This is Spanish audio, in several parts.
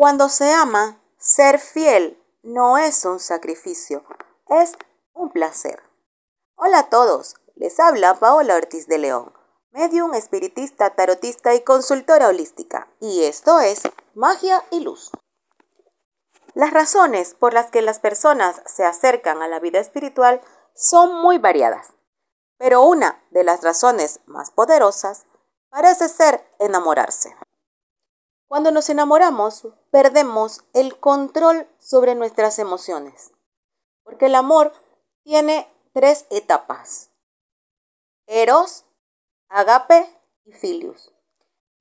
Cuando se ama, ser fiel no es un sacrificio, es un placer. Hola a todos, les habla Paola Ortiz de León, medium espiritista, tarotista y consultora holística, y esto es Magia y Luz. Las razones por las que las personas se acercan a la vida espiritual son muy variadas, pero una de las razones más poderosas parece ser enamorarse. Cuando nos enamoramos, perdemos el control sobre nuestras emociones, porque el amor tiene tres etapas. Eros, agape y filius.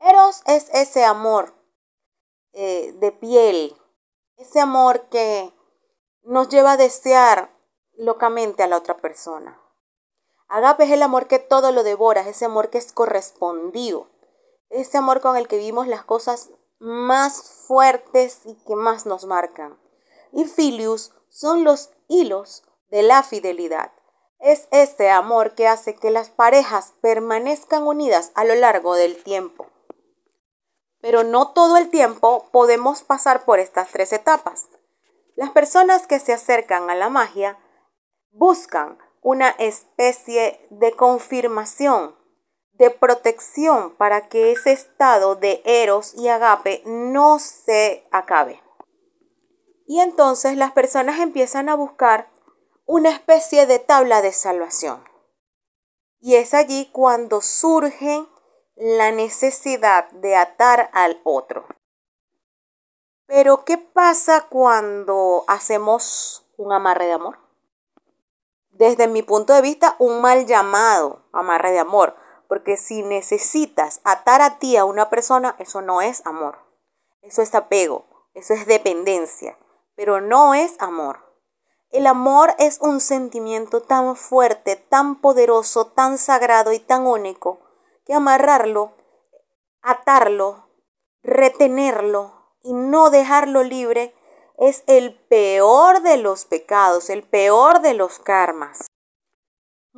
Eros es ese amor eh, de piel, ese amor que nos lleva a desear locamente a la otra persona. Agape es el amor que todo lo devora, ese amor que es correspondido, ese amor con el que vivimos las cosas más fuertes y que más nos marcan. Y filius son los hilos de la fidelidad. Es este amor que hace que las parejas permanezcan unidas a lo largo del tiempo. Pero no todo el tiempo podemos pasar por estas tres etapas. Las personas que se acercan a la magia buscan una especie de confirmación de protección para que ese estado de eros y agape no se acabe. Y entonces las personas empiezan a buscar una especie de tabla de salvación. Y es allí cuando surge la necesidad de atar al otro. Pero ¿qué pasa cuando hacemos un amarre de amor? Desde mi punto de vista, un mal llamado amarre de amor porque si necesitas atar a ti a una persona, eso no es amor. Eso es apego, eso es dependencia, pero no es amor. El amor es un sentimiento tan fuerte, tan poderoso, tan sagrado y tan único, que amarrarlo, atarlo, retenerlo y no dejarlo libre es el peor de los pecados, el peor de los karmas.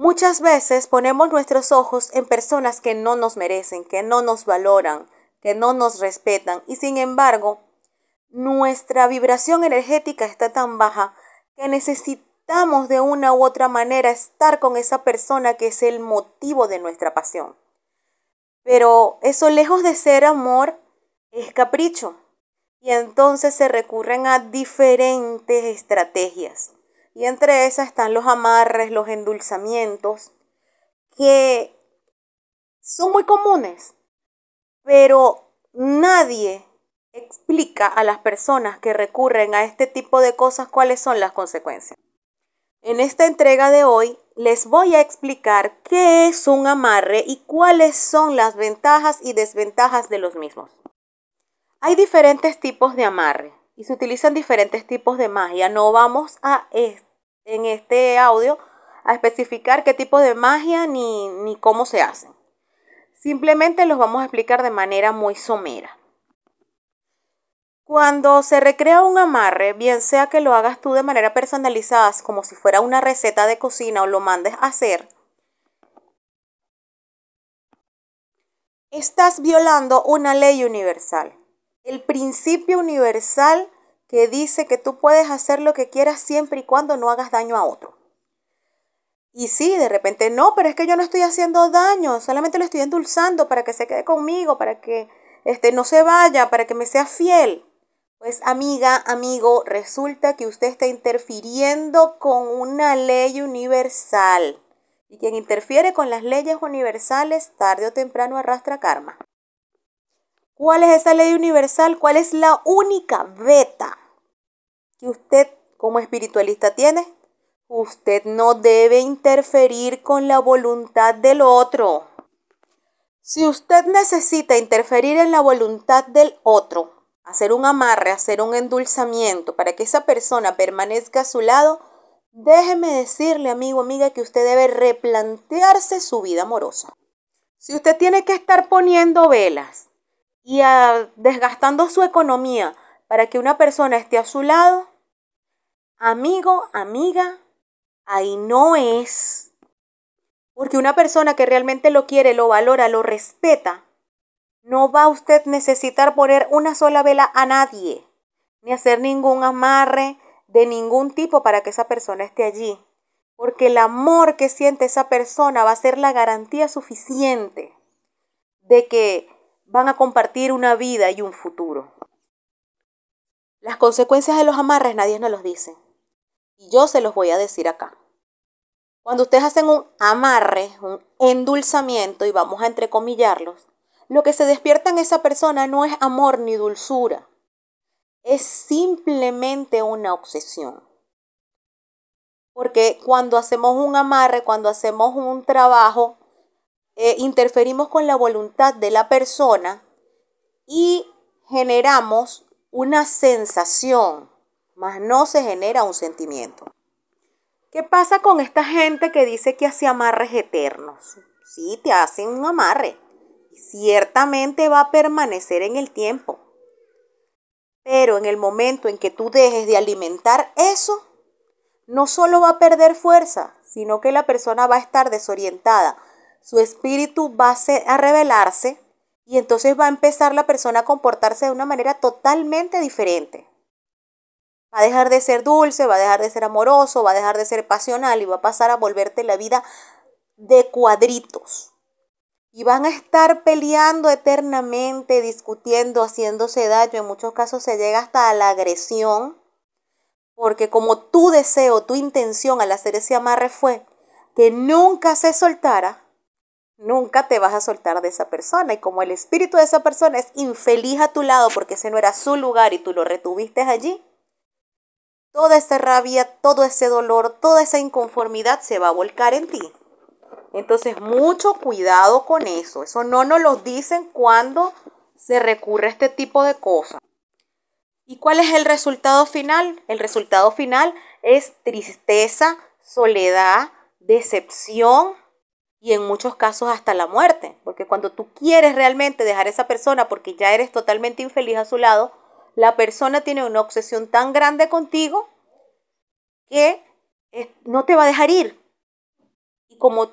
Muchas veces ponemos nuestros ojos en personas que no nos merecen, que no nos valoran, que no nos respetan y sin embargo nuestra vibración energética está tan baja que necesitamos de una u otra manera estar con esa persona que es el motivo de nuestra pasión. Pero eso lejos de ser amor es capricho y entonces se recurren a diferentes estrategias. Y entre esas están los amarres, los endulzamientos, que son muy comunes, pero nadie explica a las personas que recurren a este tipo de cosas cuáles son las consecuencias. En esta entrega de hoy les voy a explicar qué es un amarre y cuáles son las ventajas y desventajas de los mismos. Hay diferentes tipos de amarre y se utilizan diferentes tipos de magia. No vamos a en este audio a especificar qué tipo de magia ni, ni cómo se hacen. Simplemente los vamos a explicar de manera muy somera. Cuando se recrea un amarre, bien sea que lo hagas tú de manera personalizada, como si fuera una receta de cocina o lo mandes a hacer, estás violando una ley universal el principio universal que dice que tú puedes hacer lo que quieras siempre y cuando no hagas daño a otro. Y sí, de repente no, pero es que yo no estoy haciendo daño, solamente lo estoy endulzando para que se quede conmigo, para que este, no se vaya, para que me sea fiel. Pues amiga, amigo, resulta que usted está interfiriendo con una ley universal. Y quien interfiere con las leyes universales, tarde o temprano arrastra karma. ¿Cuál es esa ley universal? ¿Cuál es la única beta que usted como espiritualista tiene? Usted no debe interferir con la voluntad del otro. Si usted necesita interferir en la voluntad del otro, hacer un amarre, hacer un endulzamiento para que esa persona permanezca a su lado, déjeme decirle, amigo, amiga, que usted debe replantearse su vida amorosa. Si usted tiene que estar poniendo velas, y desgastando su economía para que una persona esté a su lado, amigo, amiga, ahí no es. Porque una persona que realmente lo quiere, lo valora, lo respeta, no va usted necesitar poner una sola vela a nadie, ni hacer ningún amarre de ningún tipo para que esa persona esté allí. Porque el amor que siente esa persona va a ser la garantía suficiente de que van a compartir una vida y un futuro. Las consecuencias de los amarres nadie nos los dice. Y yo se los voy a decir acá. Cuando ustedes hacen un amarre, un endulzamiento, y vamos a entrecomillarlos, lo que se despierta en esa persona no es amor ni dulzura. Es simplemente una obsesión. Porque cuando hacemos un amarre, cuando hacemos un trabajo, eh, interferimos con la voluntad de la persona y generamos una sensación, mas no se genera un sentimiento. ¿Qué pasa con esta gente que dice que hace amarres eternos? Sí, te hacen un amarre. ciertamente va a permanecer en el tiempo. Pero en el momento en que tú dejes de alimentar eso, no solo va a perder fuerza, sino que la persona va a estar desorientada, su espíritu va a revelarse y entonces va a empezar la persona a comportarse de una manera totalmente diferente. Va a dejar de ser dulce, va a dejar de ser amoroso, va a dejar de ser pasional y va a pasar a volverte la vida de cuadritos. Y van a estar peleando eternamente, discutiendo, haciéndose daño. En muchos casos se llega hasta a la agresión. Porque como tu deseo, tu intención al hacer ese amarre fue que nunca se soltara, nunca te vas a soltar de esa persona. Y como el espíritu de esa persona es infeliz a tu lado porque ese no era su lugar y tú lo retuviste allí, toda esa rabia, todo ese dolor, toda esa inconformidad se va a volcar en ti. Entonces, mucho cuidado con eso. Eso no nos lo dicen cuando se recurre a este tipo de cosas. ¿Y cuál es el resultado final? El resultado final es tristeza, soledad, decepción y en muchos casos hasta la muerte, porque cuando tú quieres realmente dejar a esa persona porque ya eres totalmente infeliz a su lado, la persona tiene una obsesión tan grande contigo que no te va a dejar ir. Y como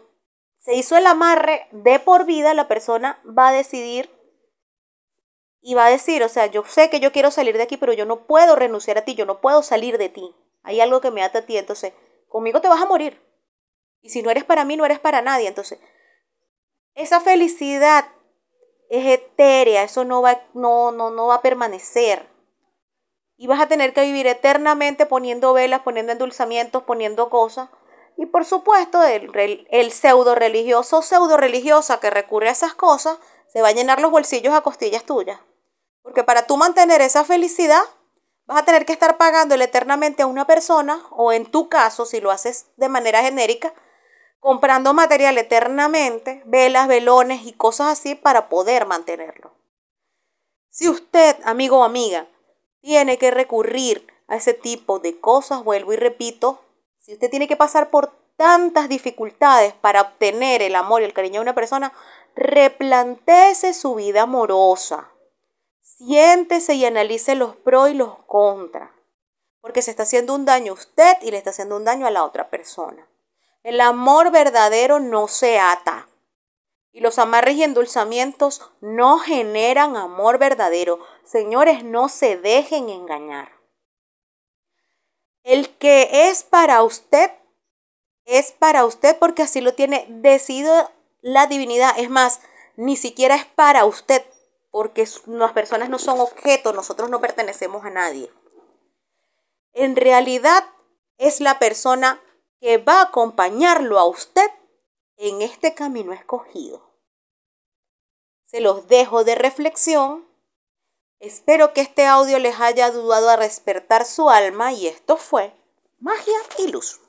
se hizo el amarre de por vida, la persona va a decidir y va a decir, o sea, yo sé que yo quiero salir de aquí, pero yo no puedo renunciar a ti, yo no puedo salir de ti. Hay algo que me ata a ti, entonces, conmigo te vas a morir. Y si no eres para mí, no eres para nadie. Entonces, esa felicidad es etérea, eso no va, no, no, no va a permanecer. Y vas a tener que vivir eternamente poniendo velas, poniendo endulzamientos, poniendo cosas. Y por supuesto, el, el pseudo religioso o pseudo religiosa que recurre a esas cosas se va a llenar los bolsillos a costillas tuyas. Porque para tú mantener esa felicidad, vas a tener que estar pagándole eternamente a una persona, o en tu caso, si lo haces de manera genérica, comprando material eternamente, velas, velones y cosas así para poder mantenerlo. Si usted, amigo o amiga, tiene que recurrir a ese tipo de cosas, vuelvo y repito, si usted tiene que pasar por tantas dificultades para obtener el amor y el cariño de una persona, replantece su vida amorosa. Siéntese y analice los pros y los contras, porque se está haciendo un daño a usted y le está haciendo un daño a la otra persona. El amor verdadero no se ata. Y los amarres y endulzamientos no generan amor verdadero. Señores, no se dejen engañar. El que es para usted, es para usted porque así lo tiene decidido la divinidad. Es más, ni siquiera es para usted porque las personas no son objetos, nosotros no pertenecemos a nadie. En realidad es la persona que va a acompañarlo a usted en este camino escogido. Se los dejo de reflexión. Espero que este audio les haya ayudado a despertar su alma y esto fue Magia y Luz.